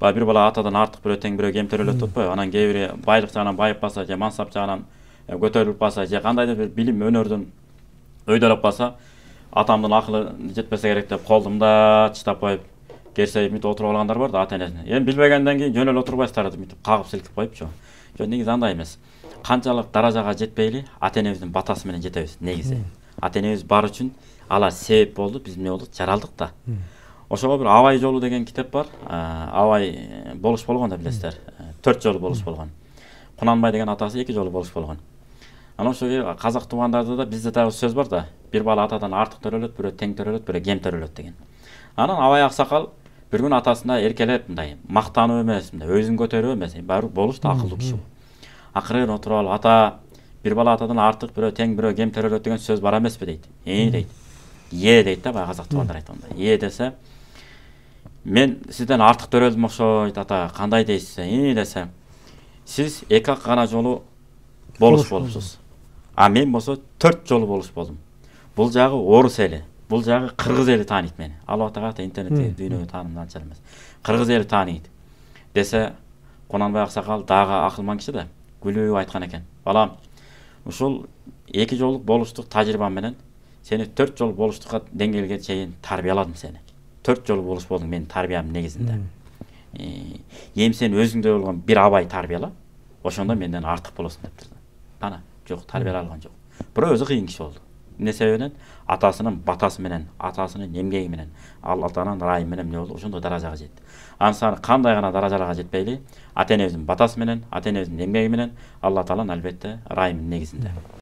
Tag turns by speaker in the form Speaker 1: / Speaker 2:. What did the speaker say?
Speaker 1: баягы бир бала атадан артык бирөө тең бирөө кемтир эле деп атпайбы анан кээ бири байлык жагынан байып калса же мансап жагынан көтөрүлүп калса же кандайдыр бир билим өнөрдөн өйдөлөп калса атамдын акылы жетпесе керек деп мындай чыдап коюп керсе мынтип отуруп алгандар бар да ата энесин эми билбегенден кийин жөн эле отурбайсыздар деп мынтип кагып силкип коюпчу жок негизи андай эмес канчалык даражага жетпейли ата энебиздин батасы менен жетебиз негизи ата энебиз бар үчүн алар себеп болду биз эмне болдук жаралдык да ошого бир абай жолу деген китеп бар абай болуш болгон да билесиздер төрт жолу болуш болгон кунанбай деген атасы эки жолу болуш болгон анан ошо казак туугандарда да бизде дагы сөз бар да бир бала атадан артык төрөлөт бирөө тең төрөлөт бирөө кем төрөлөт деген анан абай аксакал бир күнү атасына эркелеп мындай мактануу эмес мындай өзүн көтөрүп эмес баары бир болуш да акылдуу киши акырын отуруп алып ата бир бала атадан артык бирөө тең бирөө кем төрөлөт деген сөз бар эмеспи дейт ии дейт е дейт да баягы казак туугандар айтканда е десе мен сізден артық төрелдім ұқсайды ата қандай дейсіз и десем сіз екі ақ ғана жолы болыс болыпсыз а мен болса төрт жолы болыс болдым бұл жағы орыс елі бұл жағы қырғыз елі таниды мені алла тағала интернетте дүйнеге танымдан емес қырғыз елі таниды десе құнанбай ақсақал дағы ақылман кісі да гүлеу айтқан екен балам ұшыл екі жолдық болыстық менен сені төрт жол болыстыққа деңгейге шейін тарбияладым сені төрт жол болыс болдым менің тәрбиям негізінде ем сен өзіңде болған бір абай тәрбиела ошондо менден артык болосуң деп тұрды ана жок тәрбиелей алган жок бирок өзү кыйын киши болду эмне себебинен атасынын батасы менен атасынын эмгеги менен алла тааланын ырайы менен эмне болду ошондой даражага жетти анысаны кандай гана даражаларга жетпейли ата энебиздин батасы менен ата энебиздин эмгеги менен алла тааланын албетте ырайымынын негизинде